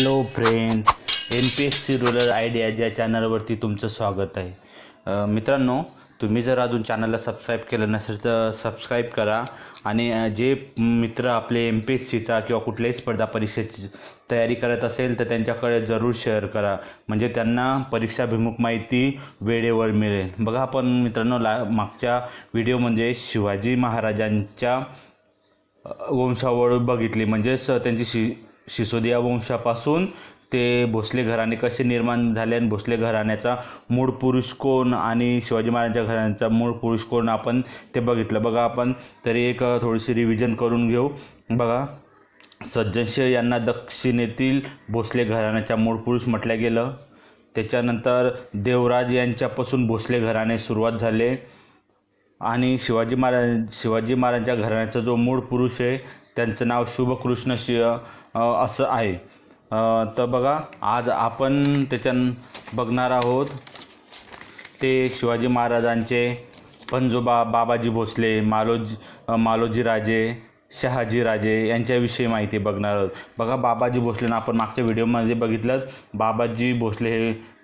hello friends M P S C rural idea या चॅनलवरती तुमचं स्वागत आहे मित्रांनो तुम्ही जर अजून चॅनलला सबस्क्राईब केलं नसेल तर सबस्क्राईब करा आणि जे मित्र आपले एम पी एस सीचा किंवा कुठल्याही स्पर्धा परीक्षेची तयारी करत असेल तर त्यांच्याकडे जरूर शेअर करा म्हणजे त्यांना परीक्षाभिमुख माहिती वेळेवर मिळेल बघा आपण मित्रांनो ला मागच्या व्हिडिओ म्हणजे शिवाजी महाराजांच्या वंशावळ बघितली म्हणजेच त्यांची शि सिसोदिया वंशापासून ते भोसले घराणे कसे निर्माण झाले आणि भोसले घराण्याचा मूळ पुरुष कोण आणि शिवाजी महाराजांच्या घराण्याचा मूळ पुरुष कोण आपण ते बघितलं बघा आपण तरी एक थोडीशी रिव्हिजन करून घेऊ बघा सज्जनशेर यांना दक्षिणेतील भोसले घराण्याचा मूळ पुरुष म्हटलं गेलं त्याच्यानंतर देवराज यांच्यापासून भोसले घराणे सुरुवात झाले आणि शिवाजी महाराज शिवाजी महाराजांच्या घराण्याचा जो मूळ पुरुष आहे त्यांचं नाव शुभकृष्ण शि असं आहे तर बघा आज आपण त्याच्या बघणार आहोत ते शिवाजी महाराजांचे पंजोबा बाबाजी भोसले राजे मालोजीराजे शहाजीराजे यांच्याविषयी माहिती बघणार आहोत बघा बाबाजी भोसलेनं आपण मागच्या व्हिडिओमध्ये बघितलं बाबाजी भोसले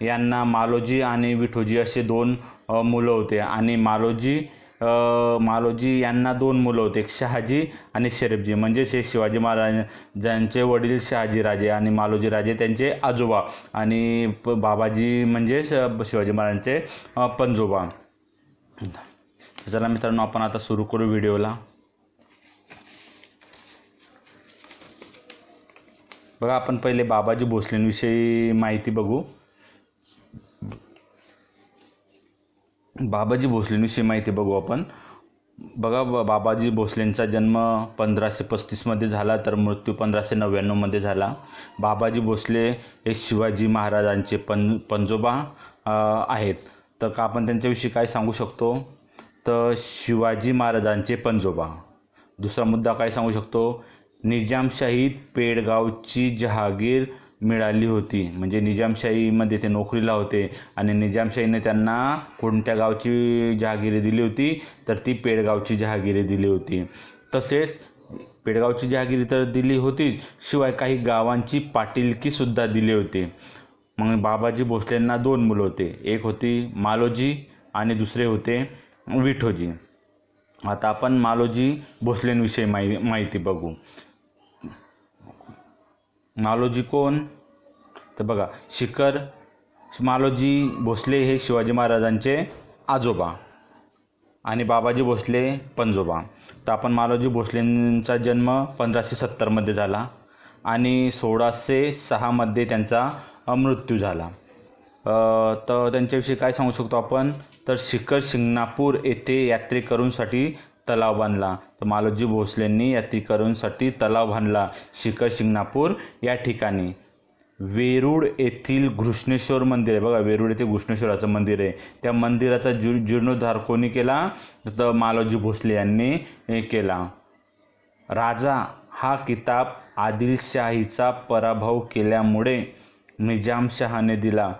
यांना मालोजी आणि विठोजी असे दोन मुलं होते आणि मालोजी मालोजी यांना दोन मुलं होते एक शहाजी आणि शरीफजी म्हणजेच हे शिवाजी महाराज ज्यांचे वडील शहाजीराजे आणि मालोजी राजे त्यांचे आजोबा आणि बाबाजी म्हणजे शिवाजी महाराजांचे पंजोबा चला मित्रांनो आपण आता सुरू करू व्हिडिओला बघा आपण पहिले बाबाजी भोसलेंविषयी माहिती बघू बाबाजी भोसलेंविषयी माहिती बघू आपण बघा बाबाजी भोसलेंचा जन्म पंधराशे पस्तीसमध्ये झाला तर मृत्यू पंधराशे नव्याण्णवमध्ये झाला बाबाजी भोसले हे शिवाजी महाराजांचे पं पंजोबा आहेत तर का आपण त्यांच्याविषयी काय सांगू शकतो तर शिवाजी महाराजांचे पंजोबा दुसरा मुद्दा काय सांगू शकतो निजामशाहीत पेडगावची जहागीर मिळाली होती म्हणजे निजामशाहीमध्ये ते नोकरीला होते आणि निजामशाहीने त्यांना कोणत्या गावची जहागिरी दिली होती तर ती पेडगावची जहागिरी दिली होती तसेच पेडगावची जहागिरी तर दिली होतीच शिवाय काही गावांची पाटीलकीसुद्धा दिली होती मग बाबाजी भोसलेंना दोन मुलं होते एक होती मालोजी आणि दुसरे होते विठोजी आता आपण मालोजी भोसलेंविषयी माहि माहिती बघू मालोजी कोण तर बघा शिखर मालोजी भोसले हे शिवाजी महाराजांचे आजोबा आणि बाबाजी भोसले पणजोबा तर आपण मालोजी भोसलेंचा जन्म पंधराशे सत्तरमध्ये झाला आणि सोळाशे सहामध्ये त्यांचा मृत्यू झाला तर त्यांच्याविषयी काय सांगू शकतो आपण तर शिखर शिंगणापूर येथे यात्रेकरूंसाठी तलाव बांधला तर मालोजी भोसलेंनी यात्रिकरूंसाठी तलाव बांधला शिखर शिंगणापूर या ठिकाणी वेरूळ येथील घृष्णेश्वर मंदिर आहे बघा वेरूळ येथे घृष्णेश्वराचं मंदिर आहे त्या मंदिराचा जी जीर्णोद्धार कोणी केला तर मालोजी भोसले यांनी केला राजा हा किताब आदिलशाहीचा पराभव केल्यामुळे निजामशहाने दिला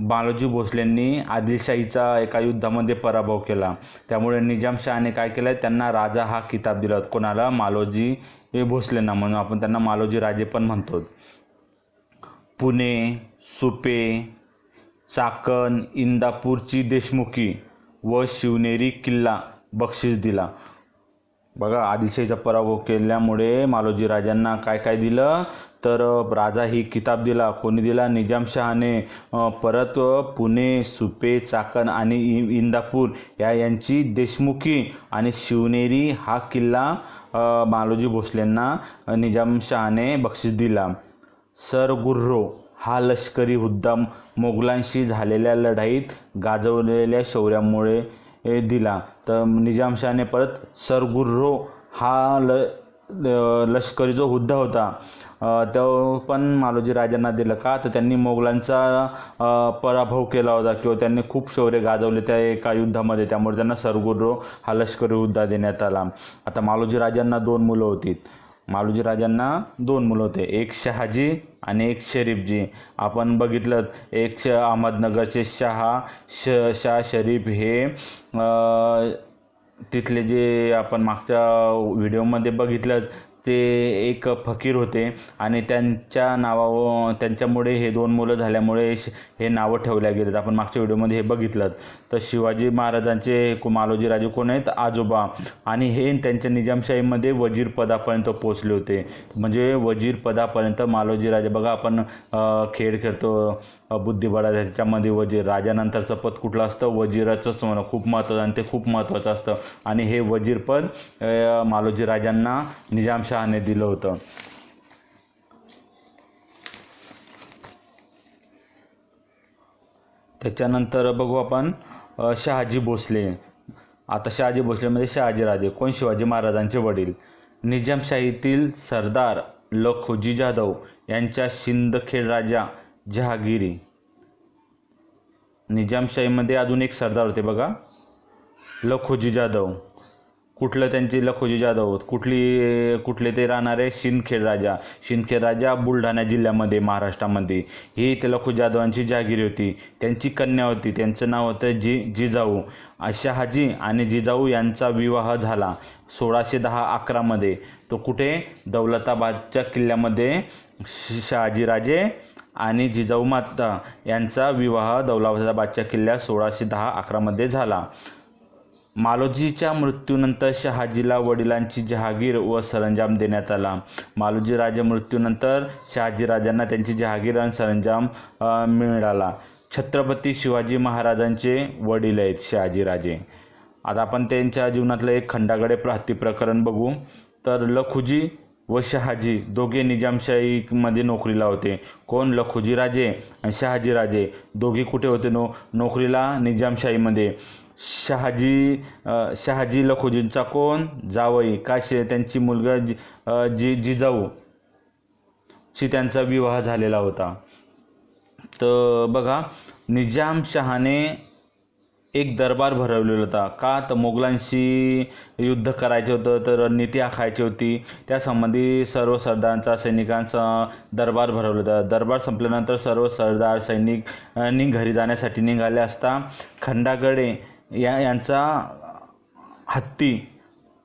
बालोजी भोसलेंनी आदिलशाहीचा एका युद्धामध्ये पराभव केला त्यामुळे निजामशहाने काय केलं त्यांना राजा हा किताब दिला कोणाला मालोजी भोसलेंना म्हणून आपण त्यांना मालोजी राजे पण म्हणतो पुणे सुपे चाकण इंदापूरची देशमुखी व शिवनेरी किल्ला बक्षीस दिला बघा आदिलशाहीचा पराभव केल्यामुळे मालोजी राजांना काय काय दिलं तर राजा ही किताब दिला कोणी दिला निजामशहाने परत पुणे सुपे चाकण आणि इंदापूर या यांची देशमुखी आणि शिवनेरी हा किल्ला मालोजी भोसलेंना निजामशहाने बक्षीस दिला सर गुर्रो हा लष्करी हुद्दा मोगलांशी झालेल्या लढाईत गाजवलेल्या शौर्यामुळे दिला तर निजामशहाने परत सरगुर्रो हा ल लष्करी जो हुद्दा होता तो पण मालोजी राजांना दिला का तर त्यांनी मोगलांचा पराभव केला होता किंवा त्यांनी खूप शौर्य गाजवले त्या एका युद्धामध्ये त्यामुळे त्यांना सरगुर्रो हा लष्करी हुद्दा देण्यात आला आता मालोजी राजांना दोन मुलं होती मालोजी राजांना दोन मुलं होते एक शहाजी आणि एक शरीफजी आपण बघितलं एक श अहमदनगरचे शहा श शाह शरीफ हे तिथले जे आपण मागच्या व्हिडिओमध्ये बघितलं ते एक फकीर होते आणि त्यांच्या नावा त्यांच्यामुळे हे दोन मुलं झाल्यामुळे हे नावं ठेवल्या गेलेत आपण मागच्या व्हिडिओमध्ये हे बघितलं तर शिवाजी महाराजांचे कुमालोजी राजे कोण आहेत आजोबा आणि हे त्यांच्या निजामशाहीमध्ये वजीर पदापर्यंत पोचले होते म्हणजे वजीर पदापर्यंत मालोजी राजे बघा आपण खेळ खेळतो बुद्धिबळा त्याच्यामध्ये वजीर राजानंतरचं पद कुठलं असतं वजीराचंच म्हणा खूप महत्त्वाचं आणि ते खूप महत्त्वाचं असतं आणि हे वजीरपद मालोजी राजांना निजामशहाने दिलं होतं त्याच्यानंतर बघू आपण शहाजी भोसले आता शहाजी भोसले म्हणजे शहाजीराजे कोण शिवाजी महाराजांचे वडील निजामशाहीतील सरदार लखोजी जाधव यांच्या शिंदखेड राजा जहागिरी निजामशाहीमध्ये अजून एक सरदार होते बघा लखोजी जाधव कुठलं त्यांची लखोजी जाधव कुठली कुठले ते राहणारे शिंदखेड राजा शिंदखेड राजा बुलढाणा जिल्ह्यामध्ये महाराष्ट्रामध्ये ही ते लखोजी जाधवांची जहागिरी होती त्यांची कन्या होती त्यांचं नाव होतं जी जिजाऊ शहाजी आणि जिजाऊ यांचा विवाह झाला सोळाशे दहा अकरामध्ये तो कुठे दौलताबादच्या किल्ल्यामध्ये शहाजीराजे आणि जिजाऊ माता यांचा विवाह दौलताबादच्या किल्ल्यात सोळाशे दहा अकरामध्ये झाला मालोजीच्या मृत्यूनंतर शहाजीला वडिलांची जहागीर व सरंजाम देण्यात आला मालोजी राजा मृत्यूनंतर राजांना त्यांची जहागीर आणि सरंजाम मिळाला छत्रपती शिवाजी महाराजांचे वडील आहेत शहाजीराजे आता आपण त्यांच्या जीवनातलं एक खंडागडे प्राती प्रकरण बघू तर लखुजी व शहाजी दोघे निजामशाहीमध्ये नोकरीला होते कोण लखुजी राजे आणि शहाजीराजे दोघे कुठे होते नो नोकरीला निजामशाहीमध्ये शहाजी शहाजी लखोजींचा कोण जावई काशी त्यांची मुलगा जी जी जिजाऊ शी त्यांचा विवाह झालेला होता तर बघा निजाम शहाने एक दरबार भरवलेला होता का तर मोगलांशी युद्ध करायचे होतं तर नीती आखायची होती त्यासंबंधी सर्व सरदारांचा सैनिकांचा दरबार भरवला होता दरबार संपल्यानंतर सर्व सरदार सैनिक घरी जाण्यासाठी निघाले असता खंडागडे या यांचा हत्ती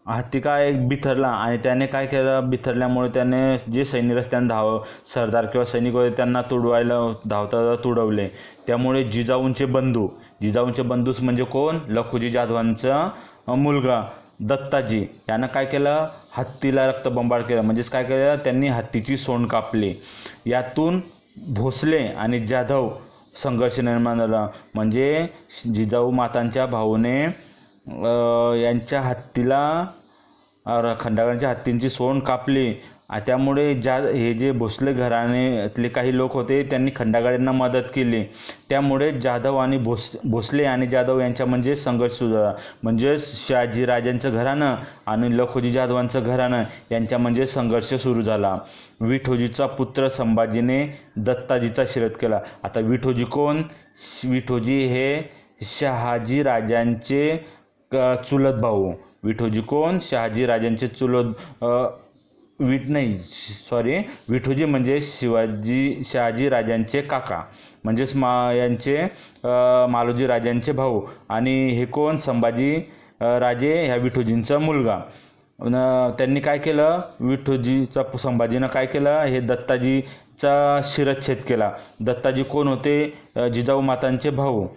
हत्ती काय एक बिथरला आणि त्याने काय केलं बिथरल्यामुळे त्याने जे सैनिक रस्त्याने धाव सरदार किंवा सैनिक वगैरे त्यांना तुडवायला धावता तुडवले त्यामुळे जिजाऊंचे बंधू जिजाऊंचे बंधूच म्हणजे कोण लखुजी जाधवांचा मुलगा दत्ताजी यानं काय केलं हत्तीला रक्तबंबाळ केलं म्हणजेच काय केलं त्यांनी हत्तीची सोंड कापली यातून भोसले आणि जाधव संघर्ष निर्माण झाला म्हणजे जिजाऊ मातांच्या भाऊने यांच्या हत्तीला खंडाळ्यांच्या हत्तींची सोंड कापली त्यामुळे ज्या हे जे भोसले घराण्यातले काही लोक होते त्यांनी खंडागाड्यांना मदत केली त्यामुळे जाधव आणि भोस भोसले आणि जाधव यांच्या म्हणजे संघर्ष सुरू झाला म्हणजेच शहाजीराजांचं घराणं आणि लखोजी जाधवांचं घराणं यांच्या म्हणजे संघर्ष सुरू झाला विठोजीचा पुत्र संभाजीने दत्ताजीचा शिरत केला आता विठोजी कोण विठोजी हे शहाजीराजांचे क चुलत भाऊ विठोजी कोण शहाजीराजांचे चुलत विट नाही सॉरी विठोजी म्हणजे शिवाजी शहाजी राजांचे काका म्हणजेच मा यांचे मालोजी राजांचे भाऊ आणि हे कोण संभाजी राजे ह्या विठोजींचा मुलगा त्यांनी काय केलं विठोजीचा संभाजीनं काय केलं हे दत्ताजीचा शिरच्छेद केला दत्ताजी कोण होते जिजाऊ मातांचे भाऊ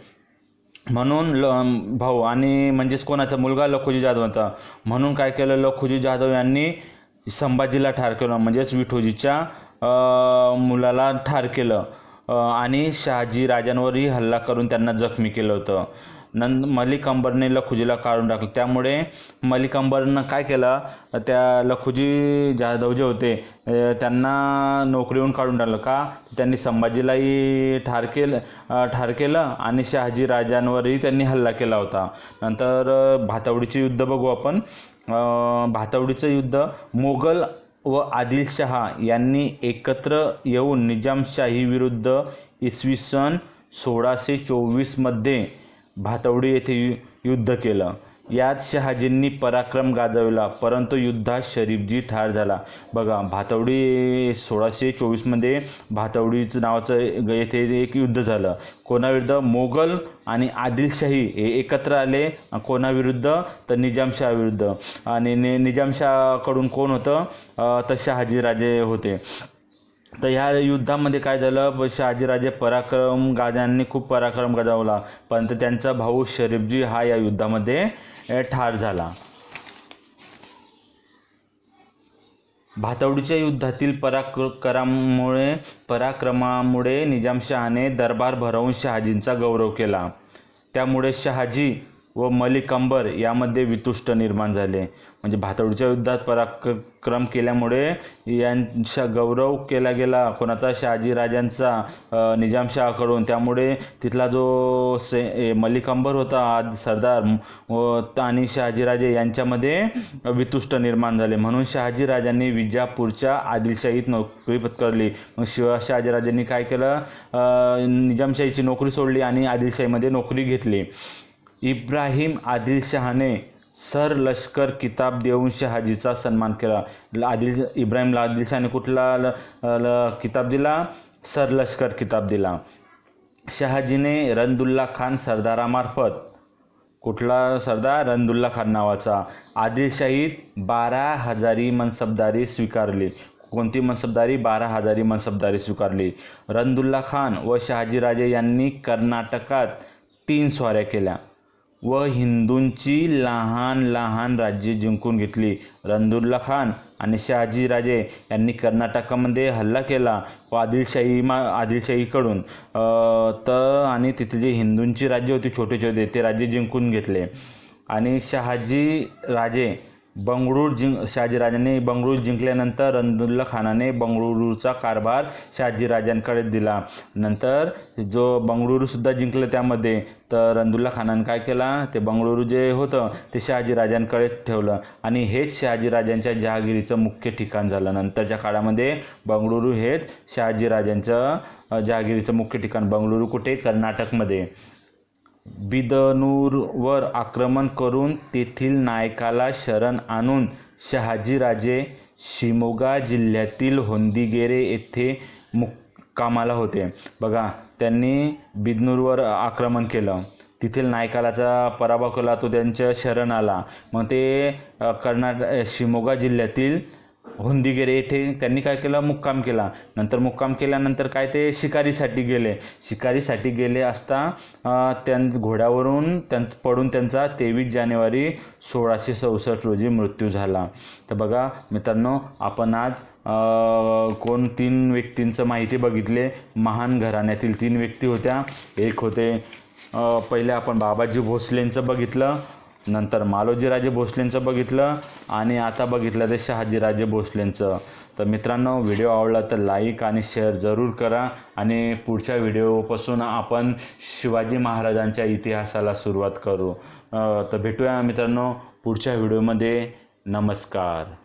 म्हणून ल भाऊ आणि म्हणजेच कोणाचा मुलगा लखोजी जाधवांचा म्हणून काय केलं लखोजी जाधव यांनी संभाजीला ठार केलं म्हणजेच विठोजीच्या मुलाला ठार केलं आणि शहाजी राजांवरही हल्ला करून त्यांना जखमी केलं होतं नंद मलिक अंबरने लखुजीला काढून टाकलं त्यामुळे मलिक अंबरनं काय केलं त्या लखुजी जाधव जे होते त्यांना नोकरीहून काढून टाकलं का त्यांनी संभाजीलाही ठार केलं ठार केलं आणि शहाजी राजांवरही त्यांनी हल्ला केला होता नंतर भातावडीचे युद्ध बघू आपण भातावडीचं युद्ध मोगल व आदिलशहा यांनी एकत्र येऊन निजामशाही विरुद्ध इसवी सन सोळाशे चोवीसमध्ये भातवडी येथे युद्ध केलं यात शहाजींनी पराक्रम गाजवला परंतु युद्धात शरीफजी ठार झाला बघा भातवडी सोळाशे चोवीसमध्ये भातवडीचं नावाचं येथे एक युद्ध झालं कोणाविरुद्ध मोगल आणि आदिलशाही हे एकत्र आले कोणाविरुद्ध तर निजामशाहविरुद्ध आणि नि निजामशाहकडून कोण होतं तर शहाजीराजे होते तर ह्या युद्धामध्ये काय झालं शहाजीराजे पराक्रम गाजांनी खूप पराक्रम गाजवला परंतु त्यांचा भाऊ शरीफजी हा या युद्धामध्ये ठार झाला भातवडीच्या युद्धातील पराक्रमामुळे पराक्रमामुळे निजामशहाने दरबार भरवून शहाजींचा गौरव केला त्यामुळे शहाजी व मलिकंबर यामध्ये वितुष्ट निर्माण झाले म्हणजे भातोडीच्या युद्धात पराक्रम केल्यामुळे यांचा गौरव केला गेला कोणाचा शहाजीराजांचा राजांचा त्यामुळे तिथला जो से मलिकंबर होता आज सरदार व आणि शहाजीराजे यांच्यामध्ये वितुष्ट निर्माण झाले म्हणून शहाजीराजांनी विजापूरच्या आदिलशाहीत नोकरी पत्करली मग शिवा शहाजीराजांनी काय केलं निजामशाहीची नोकरी सोडली आणि आदिलशाहीमध्ये नोकरी घेतली इब्राहिम आदिलशहाने सर लष्कर किताब देऊन शहाजीचा सन्मान केला आदिल इब्राहिम आदिलशहाने कुठला ल, ल, किताब दिला सर लष्कर किताब दिला शहाजीने रंदुल्ला खान सरदारामार्फत कुठला सरदार रंदुल्ला खान नावाचा आदिलशाहीत बारा हजारी मनसबदारी स्वीकारली कोणती मनसबदारी बारा हजारी मनसबदारी स्वीकारली रंदुल्ला खान व शहाजीराजे यांनी कर्नाटकात तीन स्वाऱ्या केल्या व हिंदूंची लहान लहान राज्य जिंकून घेतली रणदुल्ला खान आणि शहाजीराजे यांनी कर्नाटकामध्ये हल्ला केला व आदिलशाही मा आदिलशाहीकडून तर आणि तिथे जे हिंदूंची राज्य होती छोटे छोटे ते राज्य जिंकून घेतले आणि शहाजी राजे बंगळूर जिंक शहाजीराजांनी बंगळूर जिंकल्यानंतर रंदुल्ला खानाने बंगळुरूचा कारभार शहाजीराजांकडे दिला नंतर जो बंगळुरूसुद्धा जिंकलं त्यामध्ये तर रंदुल्ला खानानं काय केला ते बंगळुरू जे होतं ते शहाजीराजांकडे ठेवलं आणि हेच शहाजीराजांच्या जहागिरीचं मुख्य ठिकाण झालं नंतरच्या काळामध्ये बंगळुरू हेच शहाजीराजांचं जहागिरीचं मुख्य ठिकाण बंगळुरू कुठे कर्नाटकमध्ये बिदनूरवर आक्रमण करून तेथील नायकाला शरण आणून शहाजीराजे शिमोगा जिल्ह्यातील होंदिगेरे येथे मुक्कामाला होते बघा त्यांनी बिदनूरवर आक्रमण केलं तिथील नायकालाचा पराभव केला तो त्यांच्या शरण आला मग ते कर्नाटक शिमोगा जिल्ह्यातील होंदिगेरे येथे त्यांनी काय केलं मुक्काम केला नंतर मुक्काम केल्यानंतर काय ते शिकारीसाठी गेले शिकारीसाठी गेले असता त्यां घोड्यावरून त्यां पडून त्यांचा तेवीस जानेवारी सोळाशे चौसष्ट रोजी मृत्यू झाला तर बघा मित्रांनो आपण आज कोण तीन व्यक्तींचं माहिती बघितले महान घराण्यातील तीन व्यक्ती होत्या एक होते पहिले आपण बाबाजी भोसलेंचं बघितलं नंतर मालोजीराजे भोसलेंचं बघितलं आणि आता बघितलं ते शहाजीराजे भोसलेंचं तर मित्रांनो व्हिडिओ आवडला तर लाईक आणि शेअर जरूर करा आणि पुढच्या व्हिडिओपासून आपण शिवाजी महाराजांच्या इतिहासाला सुरुवात करू तर भेटूया मित्रांनो पुढच्या व्हिडिओमध्ये नमस्कार